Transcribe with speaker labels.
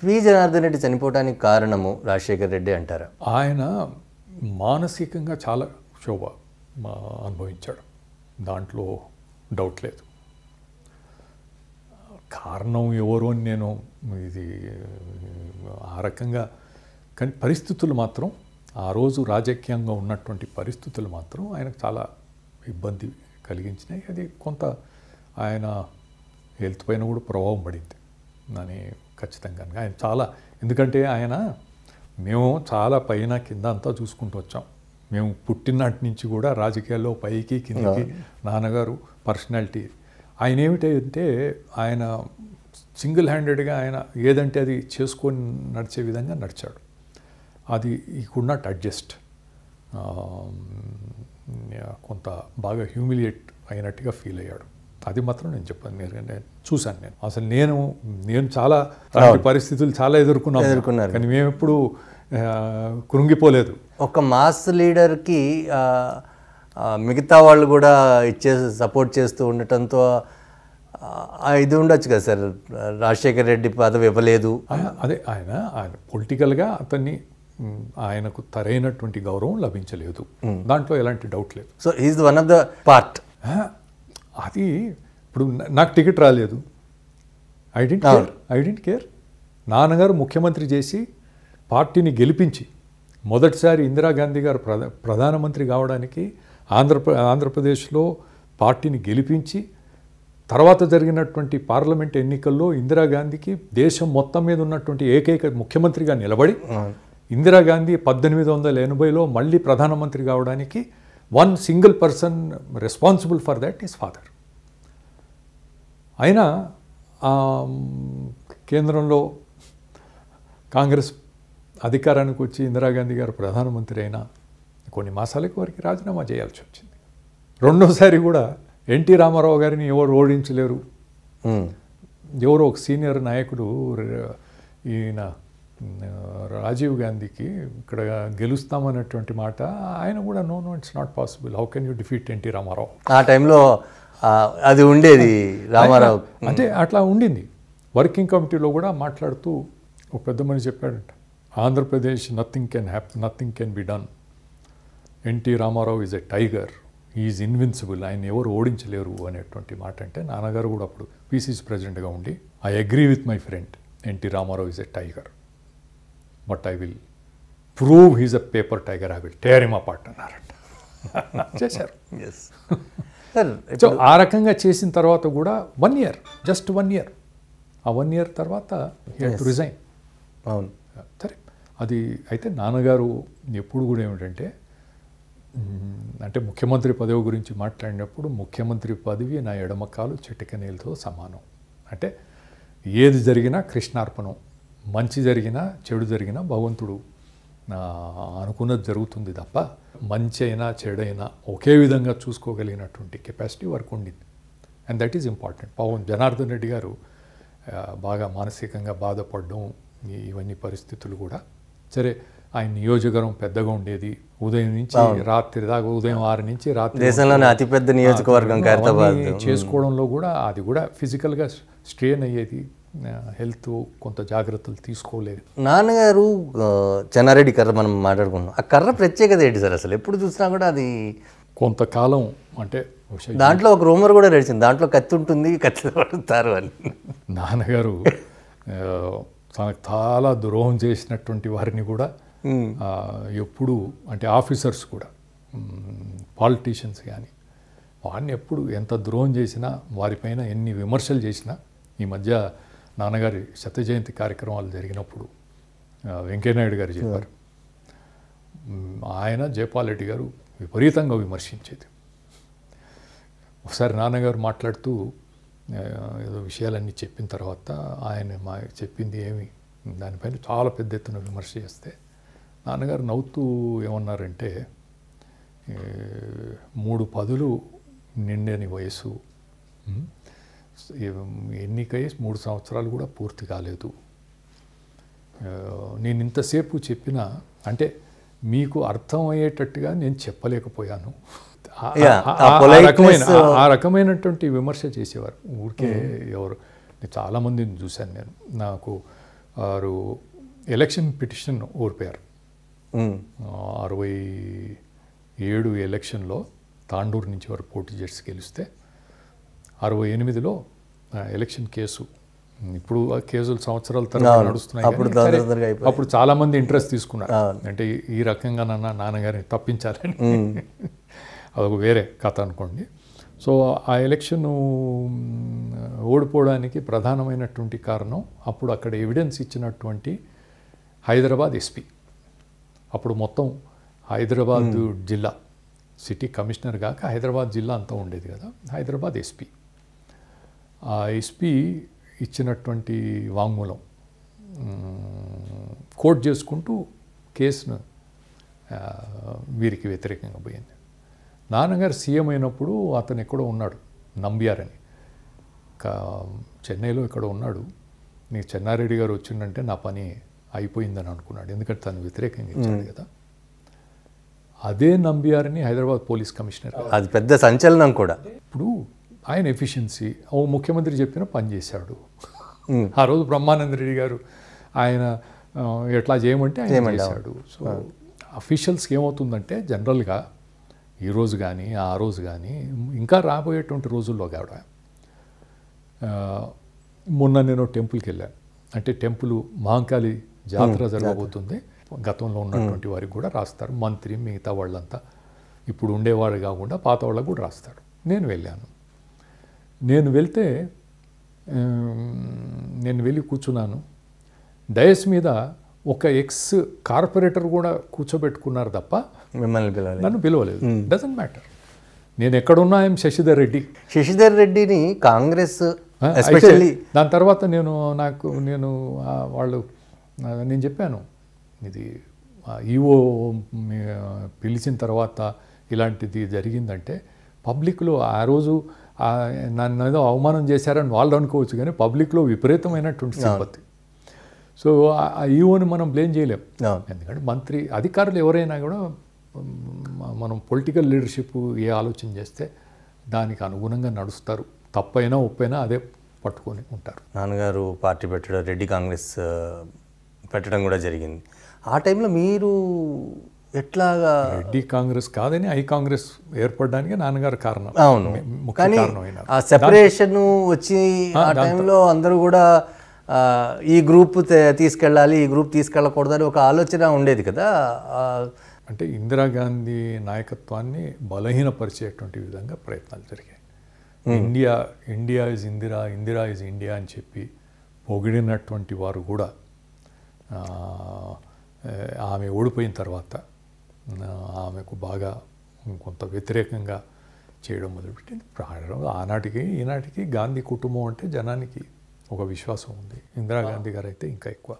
Speaker 1: P Janardhan Reddy చనిపోవడానికి కారణము రాజశేఖర్ రెడ్డి అంటారా ఆయన మానసికంగా చాలా శోభ అనుభవించాడు దాంట్లో డౌట్
Speaker 2: లేదు కారణం ఎవరు అని నేను ఇది ఆ రకంగా కానీ పరిస్థితులు మాత్రం ఆ రోజు రాజకీయంగా ఉన్నటువంటి పరిస్థితులు మాత్రం ఆయనకు చాలా ఇబ్బంది కలిగించినాయి అది కొంత ఆయన హెల్త్ పైన కూడా ప్రభావం పడింది అని ఖచ్చితంగా ఆయన చాలా ఎందుకంటే ఆయన మేము చాలా పైన కింద అంతా చూసుకుంటూ వచ్చాం మేము పుట్టినాటి నుంచి కూడా రాజకీయాల్లో పైకి కిందకి నాన్నగారు పర్సనాలిటీ ఆయన ఏమిటంటే ఆయన సింగిల్ హ్యాండెడ్గా ఆయన ఏదంటే అది చేసుకొని నడిచే విధంగా నడిచాడు అది ఈ కుడ్ నాట్ అడ్జస్ట్ కొంత బాగా హ్యూమిలియేట్ అయినట్టుగా ఫీల్ అయ్యాడు అది మాత్రం నేను చెప్పాను ఎందుకంటే చూశాను నేను అసలు నేను నేను చాలా పరిస్థితులు
Speaker 1: చాలా ఎదుర్కొన్నాను ఎదుర్కొన్నాను కానీ మేము ఎప్పుడు కృంగిపోలేదు ఒక మాస్ లీడర్కి మిగతా వాళ్ళు కూడా ఇచ్చే సపోర్ట్ చేస్తూ ఉండటంతో ఇది ఉండొచ్చు కదా సార్ రాజశేఖర్ రెడ్డి పదవి ఇవ్వలేదు
Speaker 2: అదే ఆయన ఆయన పొలిటికల్గా అతన్ని
Speaker 1: ఆయనకు తరైనటువంటి గౌరవం
Speaker 2: లభించలేదు దాంట్లో ఎలాంటి డౌట్ లేదు so is one of the part అది ఇప్పుడు నాకు టికెట్ రాలేదు I don't care I don't care నాన్నగారు ముఖ్యమంత్రి చేసి పార్టీని గెలిపించి మొదటిసారి ఇందిరాగాంధీ గారు ప్రధా ప్రధానమంత్రి కావడానికి ఆంధ్రప్ర ఆంధ్రప్రదేశ్లో పార్టీని గెలిపించి తర్వాత జరిగినటువంటి పార్లమెంట్ ఎన్నికల్లో ఇందిరాగాంధీకి దేశం మొత్తం మీద ఉన్నటువంటి ఏకైక ముఖ్యమంత్రిగా నిలబడి ఇందిరాగాంధీ పద్దెనిమిది వందల ఎనభైలో మళ్ళీ ప్రధానమంత్రి కావడానికి one single person responsible for that is father అయినా కేంద్రంలో కాంగ్రెస్ అధికారానికి వచ్చి ఇందిరాగాంధీ గారు ప్రధానమంత్రి అయినా కొన్ని మాసాలకు వారికి రాజీనామా చేయాల్సి వచ్చింది రెండోసారి కూడా ఎన్టీ రామారావు గారిని ఎవరు ఓడించలేరు ఎవరో ఒక సీనియర్ నాయకుడు ఈయన రాజీవ్ గాంధీకి ఇక్కడ గెలుస్తామన్నటువంటి మాట ఆయన కూడా no no it's not possible how can you defeat NT Rama Rao ఆ టైంలో అది ఉండేది రామారావు అంటే అట్లా ఉండింది వర్కింగ్ కమిటీలో కూడా మాట్లాడుతూ ఒక పెద్ద మనిషి చెప్పాడంట Andhra Pradesh nothing can happen nothing can be done NT Rama Rao is a tiger is invincible ఆయన ఎవరు ఓడించలేరు అనేటువంటి మాట అంటే నాన్నగారు కూడా అప్పుడు పీసీసీ ప్రెసిడెంట్గా ఉండి I agree with my friend NT Rama Rao is a tiger but I will prove he's a paper tiger I will tear him apart అన్నారంట చేశారు సో ఆ రకంగా చేసిన తర్వాత కూడా one year just one year ఆ వన్ ఇయర్ తర్వాత రిజైన్ అవును uh, సరే అది అయితే నాన్నగారు ఎప్పుడు కూడా ఏమిటంటే అంటే ముఖ్యమంత్రి పదవి గురించి మాట్లాడినప్పుడు ముఖ్యమంత్రి పదవి నా ఎడమకాలు చిటికనీలతో సమానం అంటే ఏది జరిగినా కృష్ణార్పణం మంచి జరిగినా చెడు జరిగినా భగవంతుడు అనుకున్నది జరుగుతుంది తప్ప మంచి అయినా చెడైనా ఒకే విధంగా చూసుకోగలిగినటువంటి కెపాసిటీ వరకు ఉండింది and that is important Pawan Janardhan Reddy garu బాగా మానసికంగా బాధపడడం ఇవన్నీ పరిస్థితులు కూడా సరే ఆయన నియోజకవర్గం పెద్దగా ఉండేది ఉదయం నుంచి రాత్రి దాకా ఉదయం ఆరు నుంచి రాత్రి దేశంలోనే అతిపెద్ద నియోజకవర్గం చేసుకోవడంలో కూడా అది కూడా ఫిజికల్గా స్ట్రెయిన్ అయ్యేది హెల్త్ కొంత జాగ్రత్తలు తీసుకోలేదు
Speaker 1: నాన్నగారు చెన్నారెడ్డి కర్ర మనం మాట్లాడుకున్నాం ఆ కర్ర ప్రత్యేకత ఏంటి సార్ అసలు ఎప్పుడు చూసినా కూడా అది కొంతకాలం
Speaker 2: అంటే దాంట్లో ఒక
Speaker 1: రూమర్ కూడా నడిచింది దాంట్లో కత్తి ఉంటుంది కత్తి పడుతారు అని నాన్నగారు తనకు
Speaker 2: చాలా ద్రోహం చేసినటువంటి వారిని కూడా ఎప్పుడు అంటే ఆఫీసర్స్ కూడా పాలిటీషియన్స్ కానీ వారిని ఎప్పుడు ఎంత ద్రోహం చేసినా వారిపైన ఎన్ని విమర్శలు చేసినా ఈ మధ్య నాన్నగారి శత జయంతి కార్యక్రమాలు జరిగినప్పుడు వెంకయ్యనాయుడు గారు చెప్పారు ఆయన జయపాల్ రెడ్డి గారు విపరీతంగా విమర్శించేది ఒకసారి నాన్నగారు మాట్లాడుతూ ఏదో విషయాలన్నీ చెప్పిన తర్వాత ఆయన మా చెప్పింది ఏమి దానిపైన చాలా పెద్ద ఎత్తున విమర్శ చేస్తే నాన్నగారు నవ్వుతూ ఏమన్నారంటే మూడు పదులు నిండని వయసు hmm? ఎన్నికయ్యి మూడు సంవత్సరాలు కూడా పూర్తి కాలేదు నేను ఇంతసేపు చెప్పిన అంటే మీకు అర్థమయ్యేటట్టుగా నేను చెప్పలేకపోయాను ఆ రకమైనటువంటి విమర్శ చేసేవారు ఊరికే ఎవరు చాలామందిని చూశాను నేను నాకు వారు ఎలక్షన్ పిటిషన్ ఓడిపోయారు అరవై ఏడు ఎలక్షన్లో తాండూరు నుంచి వారు పోటీ చేసి గెలిస్తే అరవై ఎనిమిదిలో ఎలక్షన్ కేసు ఇప్పుడు ఆ కేసులు సంవత్సరాల తర్వాత నడుస్తున్నాయి అప్పుడు చాలా మంది ఇంట్రెస్ట్ తీసుకున్నారు అంటే ఈ రకంగా నాన్న నాన్నగారిని తప్పించాలని అదొక వేరే కథ అనుకోండి సో ఆ ఎలక్షన్ ఓడిపోవడానికి ప్రధానమైనటువంటి కారణం అప్పుడు అక్కడ ఎవిడెన్స్ ఇచ్చినటువంటి హైదరాబాద్ ఎస్పీ అప్పుడు మొత్తం హైదరాబాద్ జిల్లా సిటీ కమిషనర్ కాక హైదరాబాద్ జిల్లా అంతా ఉండేది కదా హైదరాబాద్ ఎస్పీ ఆ ఎస్పి ఇచ్చినటువంటి వాంగ్మూలం కోట్ చేసుకుంటూ కేసును వీరికి వ్యతిరేకంగా పోయింది నాన్నగారు సీఎం అయినప్పుడు అతను ఎక్కడో ఉన్నాడు అని చెన్నైలో ఇక్కడ ఉన్నాడు నీకు చెన్నారెడ్డి గారు వచ్చిండంటే నా పని అయిపోయిందని అనుకున్నాడు ఎందుకంటే తను వ్యతిరేకంగా ఇచ్చాడు కదా అదే నంబియారని హైదరాబాద్ పోలీస్ కమిషనర్
Speaker 1: అది పెద్ద సంచలనం కూడా
Speaker 2: ఇప్పుడు ఆయన ఎఫిషియన్సీ ఓ ముఖ్యమంత్రి చెప్పిన పనిచేశాడు ఆ రోజు బ్రహ్మానంద రెడ్డి గారు ఆయన ఎట్లా చేయమంటే ఆయన చేశాడు సో అఫీషియల్స్కి ఏమవుతుందంటే జనరల్గా ఈరోజు కానీ ఆ రోజు కానీ ఇంకా రాబోయేటువంటి రోజుల్లో కూడా మొన్న నేను టెంపుల్కి వెళ్ళాను అంటే టెంపుల్ మహంకాళి జాతర జరగబోతుంది గతంలో ఉన్నటువంటి వారికి కూడా రాస్తారు మంత్రి మిగతా వాళ్ళంతా ఇప్పుడు ఉండేవాళ్ళు కాకుండా పాత వాళ్ళకు కూడా రాస్తారు నేను వెళ్ళాను నేను వెళ్తే నేను వెళ్ళి కూర్చున్నాను డయస్ మీద ఒక ఎక్స్ కార్పొరేటర్ కూడా కూర్చోబెట్టుకున్నారు తప్ప మిమ్మల్ని పిలవలేదు నన్ను పిలవలేదు డజంట్ hmm. మ్యాటర్ నేను ఎక్కడున్నా ఆయన శశిధర్ రెడ్డి శశిధర్ రెడ్డిని కాంగ్రెస్ ఎస్పెషల్లీ దాని తర్వాత నేను నాకు నేను వాళ్ళు నేను చెప్పాను ఇది ఈఓ e పిలిచిన తర్వాత ఇలాంటిది జరిగిందంటే పబ్లిక్లో ఆ రోజు నన్ను ఏదో అవమానం చేశారని వాళ్ళు అనుకోవచ్చు కానీ పబ్లిక్లో విపరీతమైనటువంటి సంపత్తి సో ఆ ఈవోని మనం బ్లేమ్ చేయలేం ఎందుకంటే మంత్రి అధికారులు ఎవరైనా కూడా మనం పొలిటికల్ లీడర్షిప్ ఏ ఆలోచన చేస్తే దానికి అనుగుణంగా నడుస్తారు తప్పైనా ఉప్పైనా అదే పట్టుకొని ఉంటారు
Speaker 1: నాన్నగారు పార్టీ పెట్టడం రెడ్డి కాంగ్రెస్ పెట్టడం కూడా జరిగింది
Speaker 2: ఆ టైంలో మీరు ఎట్లాగా రెడ్డి కాంగ్రెస్ కాదని ఐ కాంగ్రెస్ ఏర్పడడానికి నాన్నగారు కారణం అవును కానీ ఆ సెపరేషన్
Speaker 1: వచ్చి ఆ టైంలో అందరూ కూడా ఈ గ్రూప్ తీసుకెళ్ళాలి ఈ గ్రూప్ తీసుకెళ్ళకూడదని ఒక ఆలోచన ఉండేది కదా
Speaker 2: అంటే ఇందిరాగాంధీ నాయకత్వాన్ని బలహీనపరిచేటువంటి విధంగా ప్రయత్నాలు జరిగాయి India India is Indira Indira is India అని చెప్పి పొగిడినటువంటి వారు కూడా ఆమె ఓడిపోయిన తర్వాత ఆమెకు బాగా కొంత వ్యతిరేకంగా చేయడం మొదలుపెట్టింది ప్రారంభంగా ఆనాటికి ఈనాటికి గాంధీ కుటుంబం అంటే జనానికి ఒక విశ్వాసం ఉంది ఇందిరాగాంధీ గారు అయితే ఇంకా ఎక్కువ